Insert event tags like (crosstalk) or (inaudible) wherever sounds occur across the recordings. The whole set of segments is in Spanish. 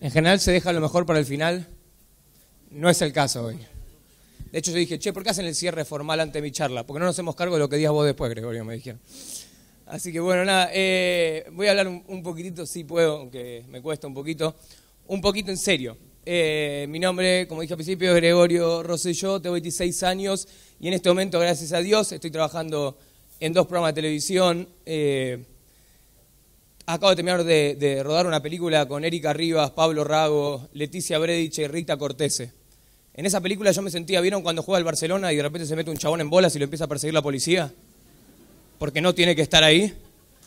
En general se deja lo mejor para el final. No es el caso hoy. De hecho, yo dije, che, ¿por qué hacen el cierre formal ante mi charla? Porque no nos hacemos cargo de lo que digas vos después, Gregorio, me dijeron. Así que bueno, nada, eh, voy a hablar un, poquitito, si puedo, aunque me cuesta un poquito, un poquito en serio. Eh, mi nombre, como dije al principio, es Gregorio Rosselló, tengo 26 años y en este momento, gracias a Dios, estoy trabajando en dos programas de televisión. Eh, Acabo de terminar de, rodar una película con Erika Rivas, Pablo Rago, Leticia Brediche y Rita Cortese. En esa película yo me sentía, ¿vieron cuando juega el Barcelona y de repente se mete un chabón en bolas y lo empieza a perseguir la policía? Porque no tiene que estar ahí.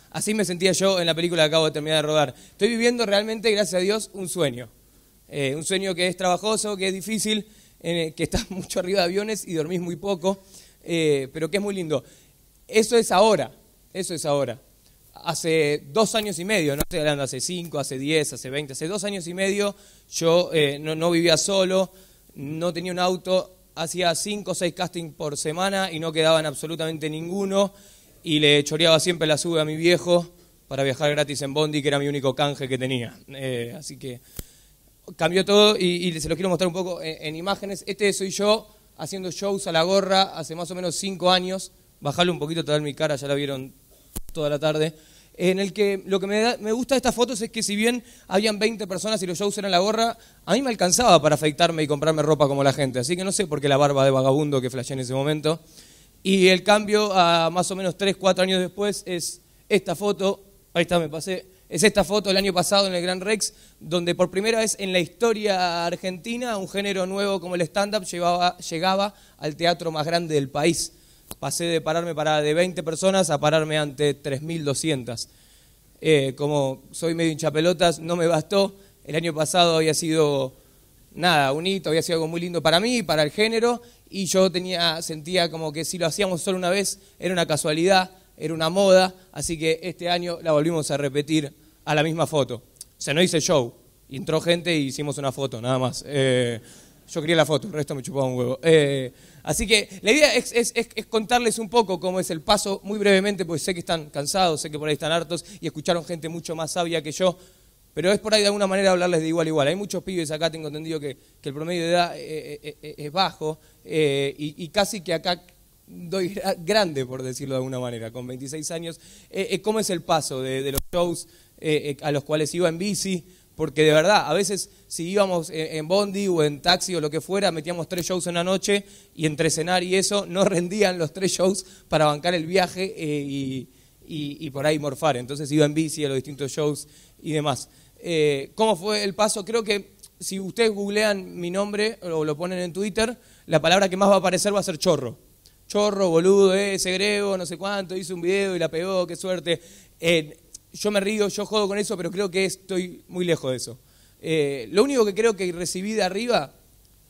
Así me sentía yo en la película que acabo de terminar de rodar. Estoy viviendo realmente, gracias a Dios, un sueño. Eh, un sueño que es trabajoso, que es difícil, que estás (laughs) mucho arriba de aviones y dormís muy poco, eh, pero que es muy lindo. Eso es ahora, eso es ahora hace dos años y medio, no estoy hablando hace cinco, hace diez, hace veinte, hace dos años y medio yo eh, no, vivía solo, no tenía un auto, hacía cinco o seis castings por semana y no quedaban absolutamente ninguno y le choreaba siempre la sube a mi viejo para viajar gratis en Bondi, que era mi único canje que tenía. Eh, así que cambió todo y, se lo quiero mostrar un poco en, imágenes. Este soy yo haciendo shows a la gorra hace más o menos cinco años. Bajarle un poquito traer mi cara, ya la vieron toda la tarde, en el que lo que me, gusta de estas fotos es que si bien habían 20 personas y los shows eran la gorra, a mí me alcanzaba para afeitarme y comprarme ropa como la gente, así que no sé por qué la barba de vagabundo que flashé en ese momento. Y el cambio a más o menos 3, 4 años después es esta foto, ahí está, me pasé, es esta foto del año pasado en el Gran Rex, donde por primera vez en la historia argentina un género nuevo como el stand-up llegaba al teatro más grande del país pasé de pararme para de 20 personas a pararme ante 3.200. Eh, como soy medio hinchapelotas, no me bastó. El año pasado había sido nada, un hito, había sido algo muy lindo para mí, para el género, y yo tenía, sentía como que si lo hacíamos solo una vez era una casualidad, era una moda, así que este año la volvimos a repetir a la misma foto. O sea, no hice show, entró gente y hicimos una foto, nada más. Eh, yo quería la foto, el resto me chupaba un huevo. Eh, Así que la idea es, contarles un poco cómo es el paso, muy brevemente, porque sé que están cansados, sé que por ahí están hartos y escucharon gente mucho más sabia que yo, pero es por ahí de alguna manera hablarles de igual a igual. Hay muchos pibes acá, tengo entendido que, el promedio de edad eh, eh, eh, es bajo y, casi que acá doy grande, por decirlo de alguna manera, con 26 años. ¿Cómo es el paso de los shows a los cuales iba en bici? porque de verdad, a veces si íbamos en bondi o en taxi o lo que fuera, metíamos tres shows en la noche y entre cenar y eso no (laughs) rendían los tres shows para bancar el viaje eh, y, por ahí morfar. Entonces iba en bici a los distintos shows y demás. Eh, ¿Cómo fue el paso? Creo que si ustedes googlean mi nombre o lo ponen en Twitter, la palabra que más va a aparecer va a ser chorro. Chorro, boludo, eh, segrego, no sé cuánto, hice un video y la pegó, qué suerte yo me río, yo jodo con eso, pero creo que estoy muy lejos de eso. Eh, lo único que creo que recibí de arriba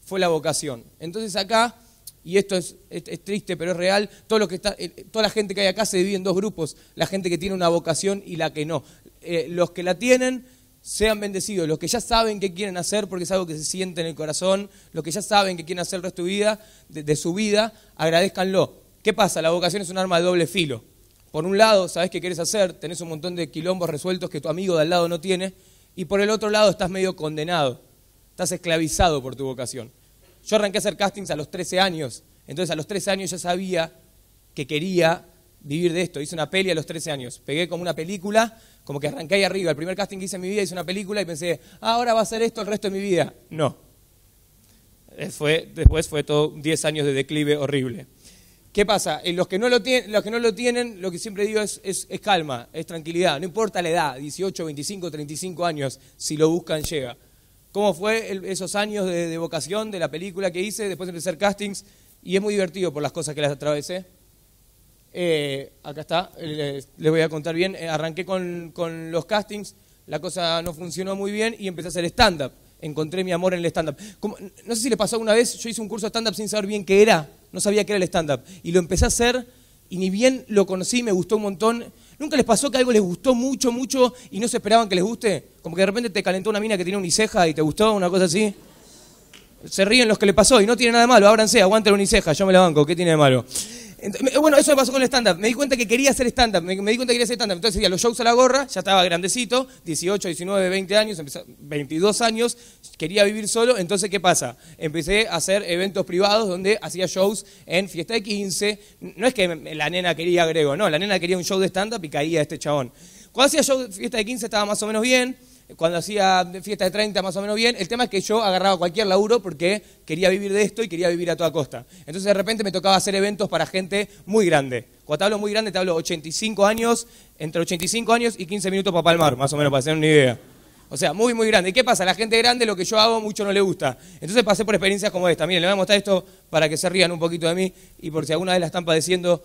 fue la vocación. Entonces acá, y esto es, triste, pero es real, todo lo que está, eh, toda la gente que hay acá se divide en dos grupos, la gente que tiene una vocación y la que no. Eh, los que la tienen, sean bendecidos, los que ya saben qué quieren hacer, porque es algo que se siente en el corazón, los que ya saben qué quieren hacer el resto de, vida, de su vida, agradezcanlo. ¿Qué pasa? La vocación es un arma de doble filo. Por un lado, sabes qué quieres hacer, tenés un montón de quilombos resueltos que tu amigo de al lado no tiene, y por el otro lado estás medio condenado, estás esclavizado por tu vocación. Yo arranqué a hacer castings a los 13 años, entonces a los 13 años ya sabía que quería vivir de esto. Hice una peli a los 13 años, pegué como una película, como que arranqué ahí arriba. El primer casting que hice en mi vida hice una película y pensé, ah, ahora va a ser esto el resto de mi vida. No. Eh, fue, después fue todo 10 años de declive horrible. ¿Qué pasa? Eh, los que, no lo tienen, los que no lo tienen, lo que siempre digo es, es, calma, es tranquilidad. No importa la edad, 18, 25, 35 años, si lo buscan, llega. ¿Cómo fue esos años de, vocación de la película que hice? Después empecé hacer castings y es muy divertido por las cosas que las atravesé. Eh, acá está, eh, les, voy a contar bien. arranqué con, los castings, la cosa no funcionó muy bien y empecé a hacer stand-up. Encontré mi amor en el stand-up. No sé si les pasó alguna vez, yo hice un curso de stand-up sin saber bien qué era no sabía qué era el stand-up. Y lo empecé a hacer y ni bien lo conocí, me gustó un montón. ¿Nunca les pasó que algo les gustó mucho, mucho y no se esperaban que les guste? Como que de repente te calentó una mina que tenía uniceja y te gustó, una cosa así. Se ríen los que le pasó y no tiene nada de malo, ábranse, aguanten la uniceja, yo me la banco, ¿qué tiene de malo? bueno, eso me pasó con el stand-up. Me di cuenta que quería hacer stand-up. Me, di cuenta que quería hacer stand-up. Entonces, hacía los shows a la gorra, ya estaba grandecito, 18, 19, 20 años, 22 años, quería vivir solo. Entonces, ¿qué pasa? Empecé a hacer eventos privados donde hacía shows en fiesta de 15. No es que la nena quería Grego, no, la nena quería un show de stand-up y caía este chabón. Cuando hacía show de fiesta de 15 estaba más o menos bien cuando hacía fiesta de 30 más o menos bien, el tema es que yo agarraba cualquier laburo porque quería vivir de esto y quería vivir a toda costa. Entonces de repente me tocaba hacer eventos para gente muy grande. Cuando te hablo muy grande, te hablo 85 años, entre 85 años y 15 minutos para palmar, más o menos, para hacer una idea. O sea, muy, muy grande. ¿Y qué pasa? la gente grande lo que yo hago mucho no le gusta. Entonces pasé por experiencias como esta. Miren, les voy a mostrar esto para que se rían un poquito de mí y por si alguna vez la están padeciendo,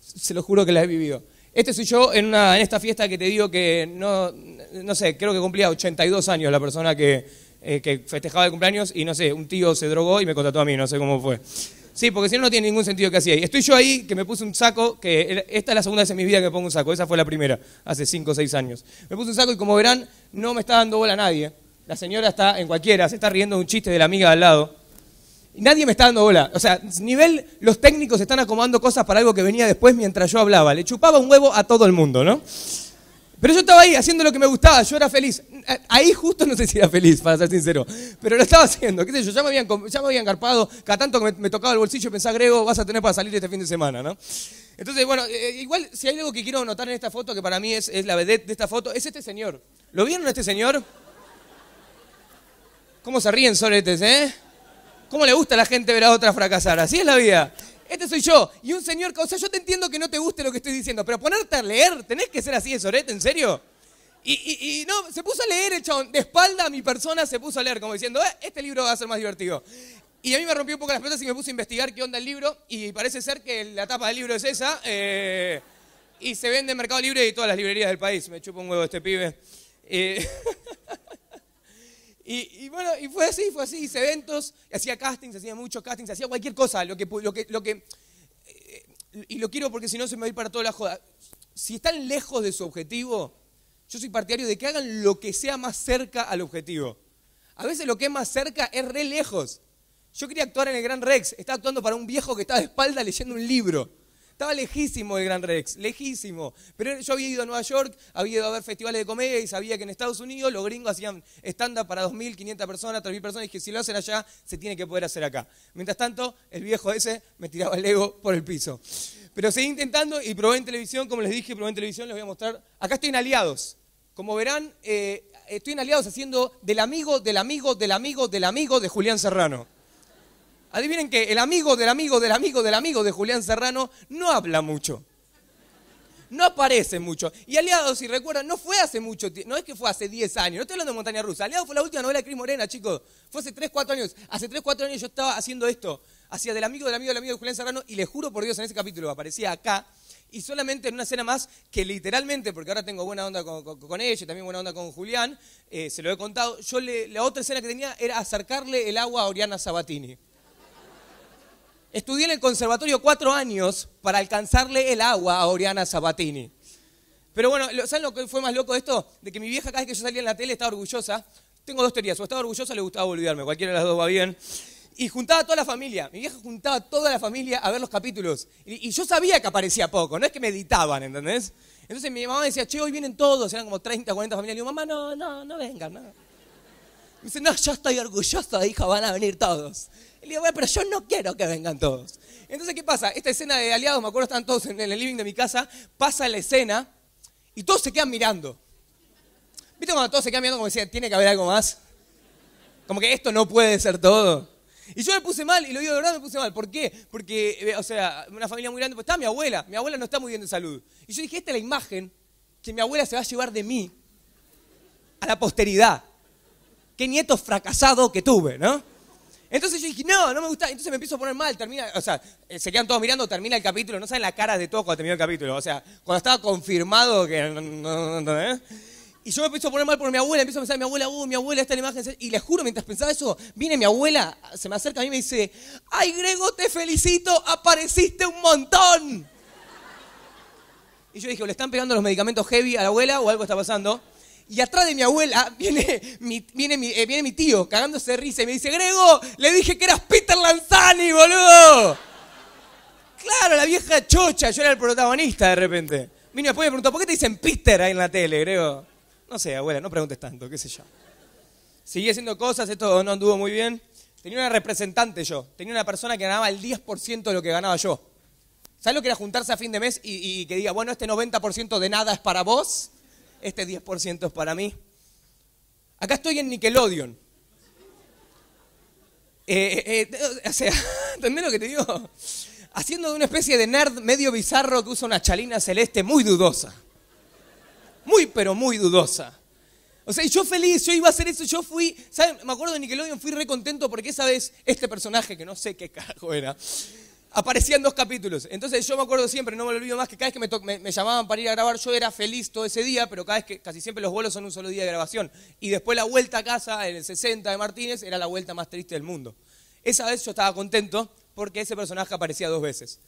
se lo juro que la he vivido. Este soy yo en, una, en esta fiesta que te digo que no, no sé, creo que cumplía 82 años la persona eh, que, festejaba el cumpleaños y no sé, un tío se drogó y me contrató a mí, no sé cómo fue. Sí, porque si no, no tiene ningún sentido que así. Estoy yo ahí que me puse un saco, que esta es la segunda vez en mi vida que pongo un saco, esa fue la primera, hace 5 o 6 años. Me puse un saco y como verán, no me está dando bola a nadie. La señora está en cualquiera, se está riendo de un chiste de la amiga al lado nadie me está dando bola. O sea, nivel, los técnicos están acomodando cosas para algo que venía después mientras yo hablaba. Le chupaba un huevo a todo el mundo, ¿no? Pero yo estaba ahí haciendo lo que me gustaba, yo era feliz. Ahí justo no sé si era feliz, para ser sincero, pero lo estaba haciendo, qué sé yo, ya me habían, ya me habían garpado, cada tanto que me, tocaba el bolsillo pensaba, Grego, vas a tener para salir este fin de semana, ¿no? Entonces, bueno, eh, eh, igual si hay algo que quiero notar en esta foto, que para mí es, la vedette de esta foto, es este señor. ¿Lo vieron este señor? ¿Cómo se ríen soletes, eh? ¿Cómo le gusta a la gente ver a otra fracasar? Así es la vida. Este soy yo. Y un señor, o sea, yo te entiendo que no te guste lo que estoy diciendo, pero ponerte a leer, tenés que ser así de sorete, ¿en serio? Y, no, se puso a leer el chabón. De espalda a mi persona se puso a leer, como diciendo, eh, este libro va a ser más divertido. Y a mí me rompió un poco las pelotas y me puse a investigar qué onda el libro. Y parece ser que la tapa del libro es esa. Eh, y se vende en Mercado Libre y todas las librerías del país. Me chupa un huevo este pibe. Eh. (laughs) Y, bueno, y fue así, fue así. Hice eventos, hacía castings, hacía muchos castings, hacía cualquier cosa. Lo que, lo que, lo que, eh, y lo quiero porque si no se me va a ir para toda la joda. Si están lejos de su objetivo, yo soy partidario de que hagan lo que sea más cerca al objetivo. A veces lo que es más cerca es re lejos. Yo quería actuar en el Gran Rex, estaba actuando para un viejo que estaba de espalda leyendo un libro. Estaba lejísimo el Gran Rex, lejísimo. Pero yo había ido a Nueva York, había ido a ver festivales de comedia y sabía que en Estados Unidos los gringos hacían estándar para 2.500 personas, 3.000 personas. Y dije, si lo hacen allá, se tiene que poder hacer acá. Mientras tanto, el viejo ese me tiraba el ego por el piso. Pero seguí intentando y probé en televisión, como les dije, probé en televisión, les voy a mostrar. Acá estoy en Aliados. Como verán, eh, estoy en Aliados haciendo del amigo, del amigo, del amigo, del amigo de Julián Serrano. Adivinen que el amigo del amigo del amigo del amigo de Julián Serrano no habla mucho. No aparece mucho. Y Aliado, si recuerdan, no fue hace mucho tiempo, no es que fue hace 10 años, no estoy hablando de Montaña Rusa. Aliado fue la última novela de Cris Morena, chicos. Fue hace 3, 4 años. Hace 3, 4 años yo estaba haciendo esto, hacía del amigo del amigo del amigo de Julián Serrano, y le juro por Dios, en ese capítulo aparecía acá, y solamente en una escena más que literalmente, porque ahora tengo buena onda con, con, ella, también buena onda con Julián, eh, se lo he contado, yo la otra escena que tenía era acercarle el agua a Oriana Sabatini. Estudié en el conservatorio cuatro años para alcanzarle el agua a Oriana Sabatini. Pero bueno, ¿saben lo que fue más loco de esto? De que mi vieja cada vez que yo salía en la tele estaba orgullosa. Tengo dos teorías, o estaba orgullosa le gustaba olvidarme, cualquiera de las dos va bien. Y juntaba a toda la familia, mi vieja juntaba a toda la familia a ver los capítulos. Y, yo sabía que aparecía poco, no es que meditaban, ¿entendés? Entonces mi mamá decía, che, hoy vienen todos, eran como 30, 40 familias. Y digo, mamá, no, no, no vengan, no. Me dice, no, yo estoy orgullosa, hija, van a venir todos. Y le digo, bueno, pero yo no quiero que vengan todos. Entonces, ¿qué pasa? Esta escena de aliados, me acuerdo, están todos en el living de mi casa, pasa la escena y todos se quedan mirando. ¿Viste cuando todos se quedan mirando como decía, tiene que haber algo más? Como que esto no puede ser todo. Y yo me puse mal, y lo digo de verdad, me puse mal. ¿Por qué? Porque, eh, o sea, una familia muy grande, pues está mi abuela, mi abuela no está muy bien de salud. Y yo dije, esta es la imagen que mi abuela se va a llevar de mí a la posteridad. Qué nieto fracasado que tuve, ¿no? Entonces yo dije, no, no me gusta. Entonces me empiezo a poner mal. Termina, o sea, eh, se quedan todos mirando, termina el capítulo. No saben la cara de todos cuando terminó el capítulo. O sea, cuando estaba confirmado que. ¿eh? Y yo me empiezo a poner mal por mi abuela, empiezo a pensar, mi abuela, uh, mi abuela, esta es la imagen. Y les juro, mientras pensaba eso, viene mi abuela, se me acerca a mí y me dice, ay Grego, te felicito, apareciste un montón. Y yo dije, le están pegando los medicamentos heavy a la abuela o algo está pasando y atrás de mi abuela (laughs) viene mi, viene eh, viene mi tío cagándose de risa y me dice, Grego, le dije que eras Peter Lanzani, boludo. Claro, la vieja chocha, yo era el protagonista de repente. Vino después y me preguntó, ¿por qué te dicen Peter ahí en la tele, Grego? No sé, abuela, no preguntes tanto, qué sé yo. Seguí haciendo cosas, esto no anduvo muy bien. Tenía una representante yo, tenía una persona que ganaba el 10% de lo que ganaba yo. ¿Sabes lo que era juntarse a fin de mes y, y que diga, bueno, este 90% de nada es para vos? este 10% es para mí. Acá estoy en Nickelodeon. Eh, eh, eh, o sea, (laughs) ¿entendés lo que te digo? Haciendo de una especie de nerd medio bizarro que usa una chalina celeste muy dudosa. Muy, pero muy dudosa. O sea, yo feliz, yo iba a hacer eso, yo fui, ¿saben? Me acuerdo de Nickelodeon, fui re contento porque esa vez este personaje, que no sé qué (laughs) carajo era, aparecían dos capítulos. Entonces yo me acuerdo siempre, no me lo olvido más, que cada vez que me, llamaban para ir a grabar, yo era feliz todo ese día, pero cada vez que casi siempre los vuelos son un solo día de grabación. Y después la vuelta a casa en el 60 de Martínez era la vuelta más triste del mundo. Esa vez yo estaba contento porque ese personaje aparecía dos veces.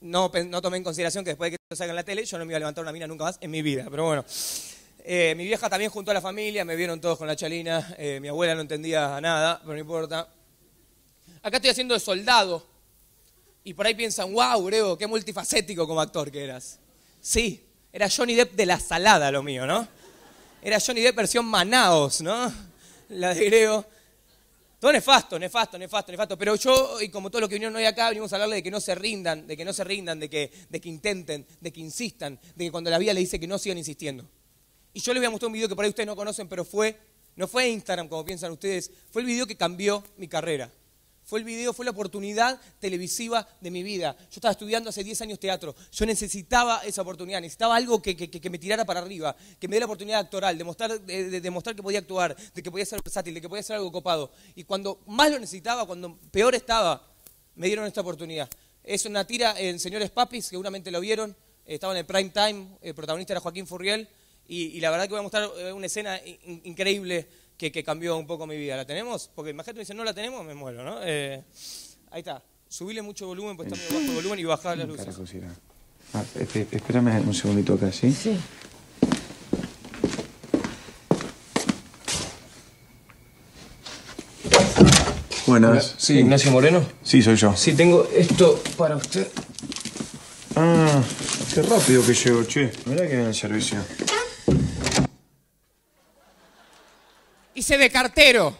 No, tomé en consideración que después de que salga en la tele, yo no me iba a levantar una mina nunca más en mi vida, pero bueno. Eh, mi vieja también junto a la familia, me vieron todos con la chalina, eh, mi abuela no entendía nada, pero no importa. Acá estoy haciendo de soldado, y por ahí piensan, wow, Grego, qué multifacético como actor que eras. Sí, era Johnny Depp de la salada lo mío, ¿no? Era Johnny Depp versión Manaos, ¿no? La de Grego. Todo nefasto, nefasto, nefasto, nefasto. Pero yo, y como todos los que vinieron hoy acá, venimos a hablarle de que no se rindan, de que no se rindan, de que, de que intenten, de que insistan, de que cuando la vida le dice que no sigan insistiendo. Y yo les voy a mostrar un video que por ahí ustedes no conocen, pero fue, no fue Instagram como piensan ustedes, fue el video que cambió mi carrera. Fue el video, fue la oportunidad televisiva de mi vida. Yo estaba estudiando hace 10 años teatro. Yo necesitaba esa oportunidad, necesitaba algo que, me tirara para arriba, que me diera la oportunidad actoral, de, demostrar que podía actuar, de que podía ser versátil, de que podía ser algo copado. Y cuando más lo necesitaba, cuando peor estaba, me dieron esta oportunidad. Es una tira en Señores Papis, seguramente lo vieron. Estaba en el prime time, el protagonista era Joaquín Furriel. Y, la verdad que voy a mostrar eh, una escena increíble que, cambió un poco mi vida. ¿La tenemos? Porque imagínate, me dice, no la tenemos, me muero, ¿no? Eh, ahí está. Subile mucho volumen, pues está medio bajo el volumen y bajar las luces. Ah, espérame un segundito acá, ¿sí? Sí. Buenas. Sí, Ignacio Moreno. Sí, soy yo. Sí, tengo esto para usted. Ah, qué rápido que llegó, che. Mirá que viene el servicio. hice de cartero,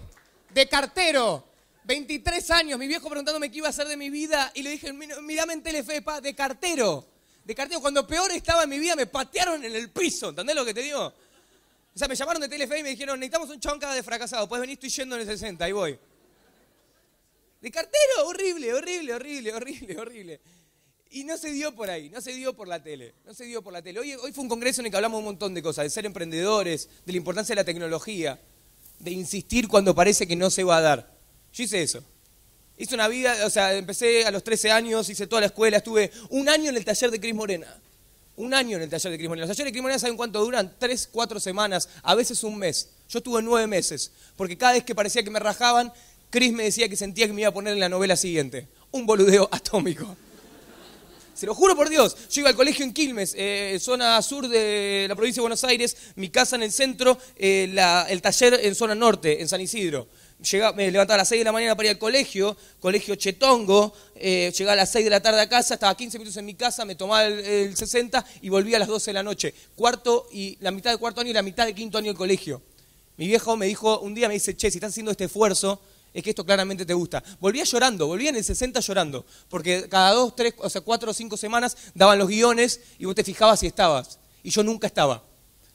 de cartero. 23 años, mi viejo preguntándome qué iba a hacer de mi vida y le dije, mirame en pa, de cartero. De cartero, cuando peor estaba en mi vida me patearon en el piso, ¿entendés lo que te digo? O sea, me llamaron de Telefe y me dijeron, necesitamos un cada de fracasado, puedes venir, estoy yendo en el 60, ahí voy. De cartero, horrible, horrible, horrible, horrible, horrible. Y no se dio por ahí, no se dio por la tele, no se dio por la tele. Hoy, hoy fue un congreso en el que hablamos un montón de cosas, de ser emprendedores, de la importancia de la tecnología de insistir cuando parece que no se va a dar. Yo hice eso. Hice una vida, o sea, empecé a los 13 años, hice toda la escuela, estuve un año en el taller de Cris Morena. Un año en el taller de Cris Morena. Los talleres de Cris Morena saben cuánto duran, tres, cuatro semanas, a veces un mes. Yo estuve nueve meses, porque cada vez que parecía que me rajaban, Cris me decía que sentía que me iba a poner en la novela siguiente. Un boludeo (laughs) atómico. Se lo juro por Dios. Yo iba al colegio en Quilmes, eh, zona sur de la provincia de Buenos Aires, mi casa en el centro, eh, el taller en zona norte, en San Isidro. me levantaba a las 6 de la mañana para ir al colegio, colegio Chetongo, eh, llegaba a las 6 de la tarde a casa, estaba 15 minutos en mi casa, me tomaba el, 60 y volvía a las 12 de la noche. Cuarto y la mitad de cuarto año y la mitad de quinto año del colegio. Mi viejo me dijo, un día me dice, che, si estás haciendo este esfuerzo, es que esto claramente te gusta. Volvía llorando, volvía en el 60 llorando, porque cada dos, tres, o sea, cuatro o cinco semanas daban los guiones y vos te fijabas si estabas. Y yo nunca estaba.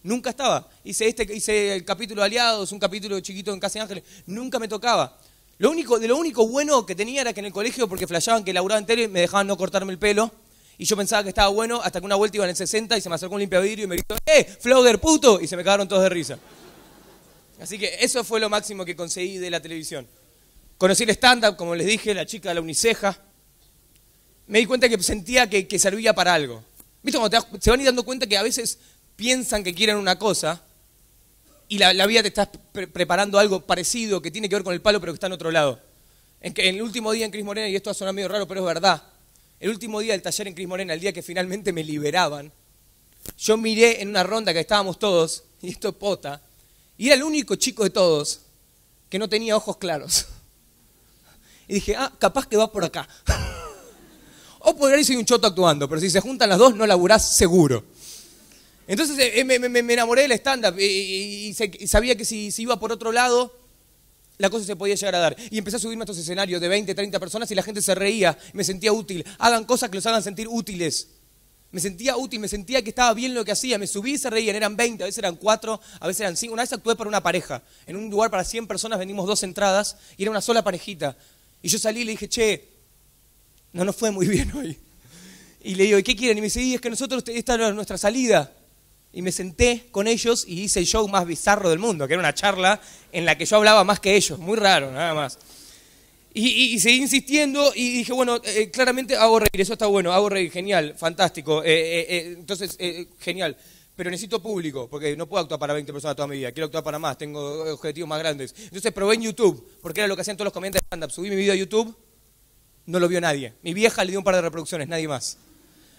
Nunca estaba. Hice, este, hice el capítulo de Aliados, un capítulo chiquito en Casa de Ángeles. Nunca me tocaba. Lo único, de lo único bueno que tenía era que en el colegio, porque flashaban que laburaba en tele, me dejaban no cortarme el pelo. Y yo pensaba que estaba bueno, hasta que una vuelta iba en el 60 y se me acercó un limpiavidrio y me gritó, ¡eh, flogger puto! Y se me cagaron todos de risa. Así que eso fue lo máximo que conseguí de la televisión. Conocí el stand-up, como les dije, la chica de la uniceja. Me di cuenta que sentía que, servía para algo. ¿Viste? Cuando se van y dando cuenta que a veces piensan que quieren una cosa y la, vida te está preparando algo parecido que tiene que ver con el palo, pero que está en otro lado. En, en el último día en Cris Morena, y esto va a sonar medio raro, pero es verdad. El último día del taller en Cris Morena, el día que finalmente me liberaban, yo miré en una ronda que estábamos todos, (laughs) y esto es pota, y era el único chico de todos que no tenía ojos claros. (laughs) y dije, ah, capaz que va por acá. (laughs) o por ahí un choto actuando, pero si se juntan las dos no laburás seguro. Entonces eh, eh, me, enamoré del stand-up y, sabía que si, si iba por otro lado, la cosa se podía llegar a dar. Y empecé a subirme a estos escenarios de 20, 30 personas y la gente se reía, me sentía útil. Hagan cosas que los hagan sentir útiles. Me sentía útil, me sentía que estaba bien lo que hacía. Me subí y se reían, eran 20, a veces eran 4, a veces eran 5. Una vez actué para una pareja. En un lugar para 100 personas venimos dos entradas y era una sola parejita. Y yo salí y le dije, che, no nos fue muy bien hoy. Y le digo, ¿y qué quieren? Y me dice, es que nosotros, esta era nuestra salida. Y me senté con ellos y hice el show más bizarro del mundo, que era una charla en la que yo hablaba más que ellos, muy raro, nada más. Y, seguí insistiendo y dije, bueno, eh, eh, claramente hago reír, eso está bueno, hago reír, genial, fantástico. Eh, entonces, genial pero necesito público, porque no puedo actuar para 20 personas toda mi vida, quiero actuar para más, tengo objetivos más grandes. Entonces probé en YouTube, porque era lo que hacían todos los comediantes de stand-up. Subí mi video a YouTube, no lo vio nadie. Mi vieja le dio un par de reproducciones, nadie más.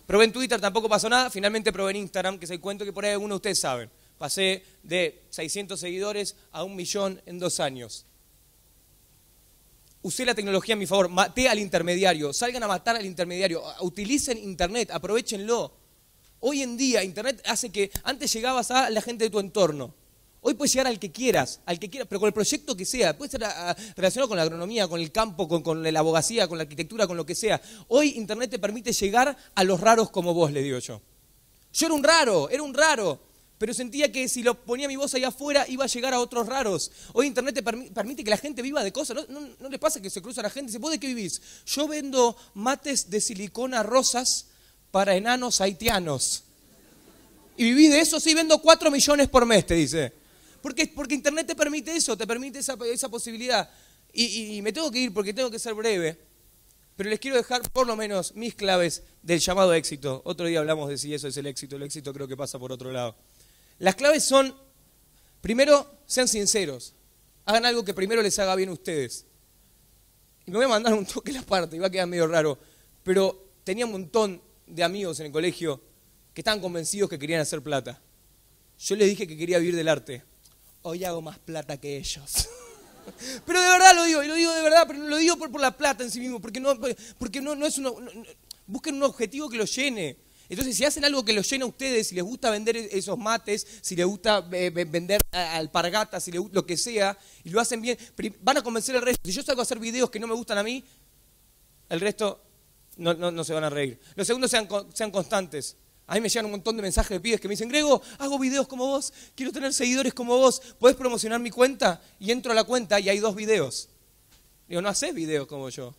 Probé en Twitter, tampoco pasó nada. Finalmente probé en Instagram, que es cuento que por ahí algunos de ustedes saben. Pasé de 600 seguidores a un millón en dos años. Usé la tecnología a mi favor, maté al intermediario, salgan a matar al intermediario, utilicen Internet, aprovechenlo. Hoy en día Internet hace que antes llegabas a la gente de tu entorno. Hoy puedes llegar al que quieras, al que quieras, pero con el proyecto que sea. Puede ser ah, ah, relacionado con la agronomía, con el campo, con, la abogacía, con la arquitectura, con lo que sea. Hoy Internet te permite llegar a los raros como vos, le digo yo. Yo era un raro, era un raro, pero sentía que si lo ponía mi voz allá afuera iba a llegar a otros raros. Hoy Internet te permite que la gente viva de cosas. ¿No, le pasa que se cruza la gente? ¿Se puede que vivís? Yo vendo mates de silicona rosas para enanos haitianos. Y viví de eso sí vendo 4 millones por mes, te dice. Porque, porque Internet te permite eso, te permite esa, esa posibilidad. Y, me tengo que ir porque tengo que ser breve, pero les quiero dejar por lo menos mis claves del llamado éxito. Otro día hablamos de si eso es el éxito, el éxito creo que pasa por otro lado. Las claves son, primero, sean sinceros, hagan algo que primero les haga bien a ustedes. Y me voy a mandar un toque en la parte, iba va a quedar medio raro, pero tenía un montón de amigos en el colegio que estaban convencidos que querían hacer plata. Yo les dije que quería vivir del arte. Hoy hago más plata que ellos. (laughs) Pero de verdad lo digo, y lo digo de verdad, pero no lo digo por, la plata en sí mismo, porque no, porque no, no es uno. busquen un objetivo que los llene. Entonces, si hacen algo que los llena a ustedes, si les gusta vender esos mates, si les gusta eh, vender alpargatas, si les gusta lo que sea, y lo hacen bien, van a convencer al resto. Si yo salgo a hacer videos que no me gustan a mí, el resto no, se van a reír. Los segundos sean, constantes. A mí me llegan un montón de mensajes de pibes que me dicen, Grego, hago videos como vos, quiero tener seguidores como vos, ¿podés promocionar mi cuenta? Y entro a la cuenta y hay dos videos. Digo, no haces videos como yo.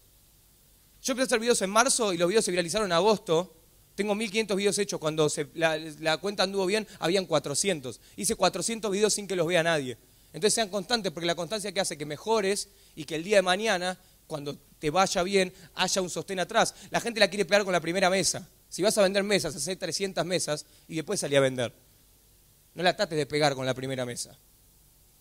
Yo empecé a hacer videos en marzo y los videos se viralizaron en agosto. Tengo 1500 videos hechos. Cuando la, la, cuenta anduvo bien, habían 400. Hice 400 videos sin que los vea nadie. Entonces sean constantes, porque la constancia que hace que mejores y que el día de mañana cuando te vaya bien, haya un sostén atrás. La gente la quiere pegar con la primera mesa. Si vas a vender mesas, haces 300 mesas y después salí a vender. No la trates de pegar con la primera mesa.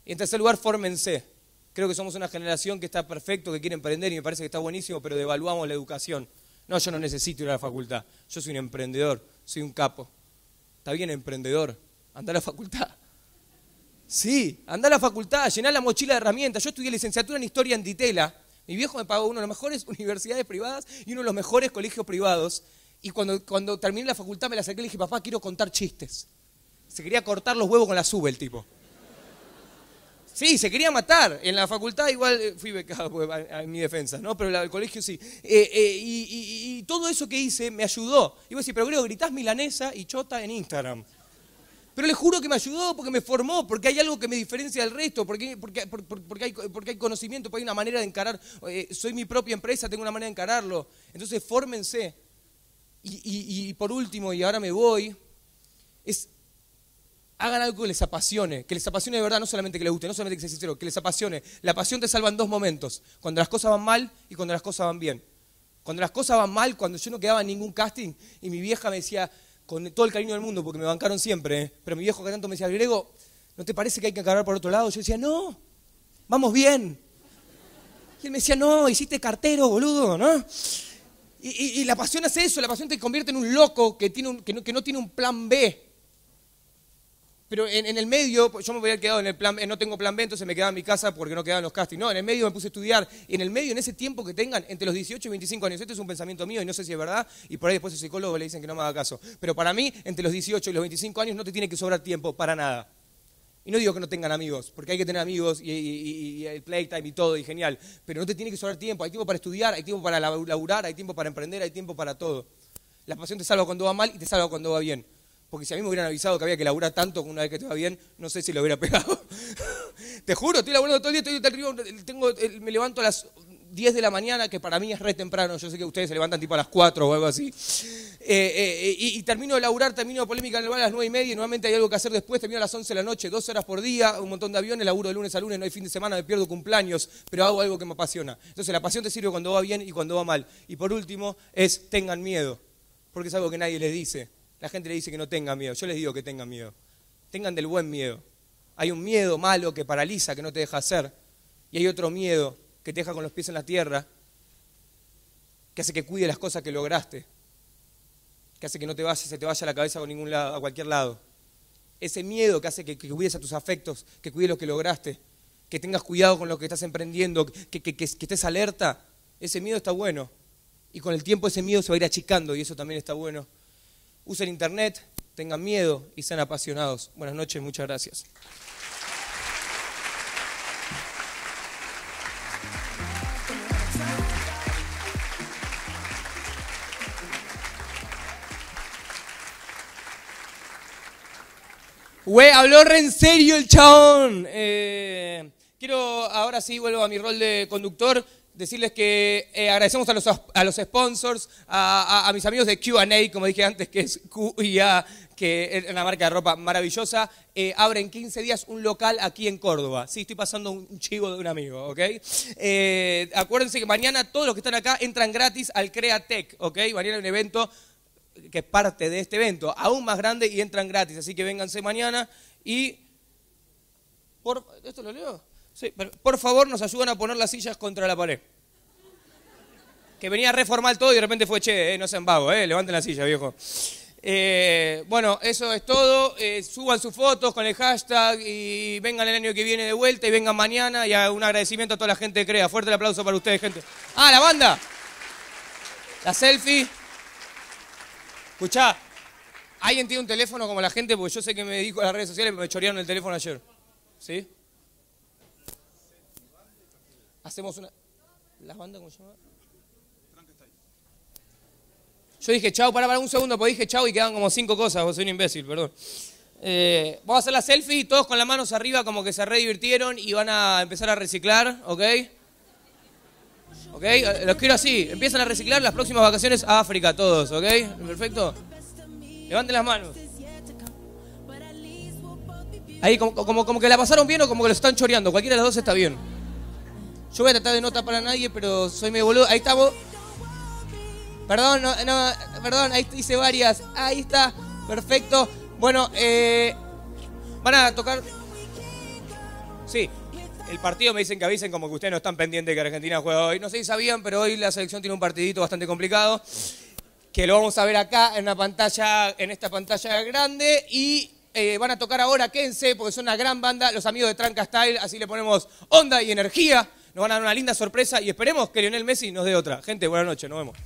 Y en tercer lugar, fórmense. Creo que somos una generación que está perfecto, que quiere emprender y me parece que está buenísimo, pero devaluamos la educación. No, yo no necesito ir a la facultad. Yo soy un emprendedor, soy un capo. Está bien, emprendedor. Anda a la facultad. Sí, anda a la facultad, llená la mochila de herramientas. Yo estudié licenciatura en historia en Ditela mi viejo me pagó una de las mejores (laughs) universidades privadas y uno de los mejores colegios privados. Y cuando, cuando terminé la facultad me la saqué y le dije, papá, quiero contar chistes. Se quería cortar los huevos con la sube el tipo. Sí, se quería matar. En la facultad igual eh, fui becado en pues, mi defensa, ¿no? Pero la, el colegio sí. Eh, eh, y, todo eso que hice me ayudó. Iba a decir, pero creo, gritás milanesa y chota en Instagram. Pero les juro que me ayudó porque me formó, porque hay algo que me diferencia del resto, porque, porque, porque, hay, porque hay, conocimiento, porque hay una manera de encarar. Eh, soy mi propia empresa, tengo una manera de encararlo. Entonces, fórmense. Y, por último, y ahora me voy, es hagan algo que les apasione, que les apasione de verdad, no solamente que les guste, no solamente que sea sincero, que les apasione. La pasión te salva en dos momentos, cuando las cosas van mal y cuando las cosas van bien. Cuando las cosas van mal, cuando yo no quedaba en ningún casting y mi vieja me decía, con todo el cariño del mundo, porque me bancaron siempre, ¿eh? pero mi viejo que tanto me decía, Grego, ¿no te parece que hay que acabar por otro lado? Yo decía, no, vamos bien. Y él me decía, no, hiciste cartero, boludo, ¿no? Y, la pasión hace eso, la pasión te convierte en un loco que, tiene un, que no tiene un plan B, pero en, el medio, pues, yo me había quedado en el plan, eh, no tengo plan B, entonces me quedaba en mi casa porque no quedaban los castings. No, en el medio me puse a estudiar. en el medio, en ese tiempo que tengan, entre los 18 y 25 años, este es un pensamiento mío y no sé si es verdad, y por ahí después el psicólogo le dicen que no me haga caso. Pero para mí, entre los 18 y los 25 años no te tiene que sobrar tiempo para nada. Y no digo que no tengan amigos, porque hay que tener amigos y, y, el playtime y todo, y genial. Pero no te tiene que sobrar tiempo. Hay tiempo para estudiar, hay tiempo para laburar, hay tiempo para emprender, hay tiempo para todo. La pasión te salva cuando va mal y te salva cuando va bien. Porque si a mí me hubieran avisado que había que laburar tanto una vez que te va bien, no sé si lo hubiera (laughs) pegado. te juro, estoy laburando todo el día, estoy tengo, me levanto a las 10 de la mañana, que para mí es re temprano, yo sé que ustedes se levantan tipo a las 4 o algo así. Eh, eh, eh, y, termino de laburar, termino de polémica en el bar a las 9 y media, y nuevamente hay algo que hacer después, termino a las 11 de la noche, dos horas por día, un montón de aviones, laburo de lunes a lunes, no hay fin de semana, me pierdo cumpleaños, pero hago algo que me apasiona. Entonces la pasión te sirve cuando va bien y cuando va mal. Y por último es tengan miedo, porque es algo que nadie les dice. La gente le dice que no tenga miedo. Yo les digo que tengan miedo. Tengan del buen miedo. Hay un miedo malo que paraliza, que no te deja hacer. Y hay otro miedo que te deja con los pies en la tierra, que hace que cuide las cosas que lograste, que hace que no te vayas, se te vaya la cabeza a, ningún lado, a cualquier lado. Ese miedo que hace que, cuides a tus afectos, que cuide lo que lograste, que tengas cuidado con lo que estás emprendiendo, que, que, que estés alerta, ese miedo está bueno. Y con el tiempo ese miedo se va a ir achicando y eso también está bueno usen internet, tengan miedo y sean apasionados. Buenas noches, muchas gracias. Güey, habló re en serio el chabón. Eh, quiero, ahora sí, vuelvo a mi rol de conductor decirles que eh, agradecemos a los, a los sponsors, a, mis amigos de QA, como dije antes, que es QIA, que es una marca de ropa maravillosa. Eh, abre en 15 días un local aquí en Córdoba. Sí, estoy pasando un chivo de un amigo, ¿ok? Eh, acuérdense que mañana todos los que están acá entran gratis al CreaTech, ¿ok? Mañana hay un evento que es parte de este evento, aún más grande y entran gratis. Así que vénganse mañana y... ¿Esto lo leo? Sí, por favor nos ayudan a poner las sillas contra la pared. Que venía a reformar todo y de repente fue, che, eh, no sean vagos, eh, levanten la silla, viejo. Eh, bueno, eso es todo. Eh, suban sus fotos con el hashtag y vengan el año que viene de vuelta y vengan mañana y un agradecimiento a toda la gente de CREA. Fuerte el aplauso para ustedes, gente. Ah, la banda. La selfie. Escuchá, ¿alguien tiene un teléfono como la gente? Porque yo sé que me dedico a las redes sociales, me chorearon el teléfono ayer. ¿Sí? hacemos una... ¿Las bandas cómo se llama? Yo dije chau, para, para un segundo, pues dije chau y quedan como cinco cosas, vos soy un imbécil, perdón. Eh, vamos a hacer la selfie todos con las manos arriba como que se redivirtieron y van a empezar a reciclar, ¿ok? ¿Ok? Los quiero así. Empiezan a reciclar las próximas vacaciones a África todos, ¿ok? Perfecto. Levanten las manos. Ahí, como, como, como que la pasaron bien o como que lo están choreando. Cualquiera de las dos está bien. Yo voy a tratar de no tapar a nadie, pero soy medio boludo. Ahí estamos. Perdón, perdón, ahí hice varias. Ahí está, perfecto. Bueno, eh, van a tocar. Sí, el partido me dicen que avisen como que ustedes no están pendientes que Argentina juega hoy. No sé si sabían, pero hoy la selección tiene un partidito bastante complicado. Que lo vamos a ver acá en la pantalla, en esta pantalla grande. Y eh, van a tocar ahora, quédense, porque son una gran banda, los amigos de Tranca Style, así le ponemos onda y energía nos van a dar una linda sorpresa y esperemos que Lionel Messi nos dé otra. Gente, buenas noches, nos vemos.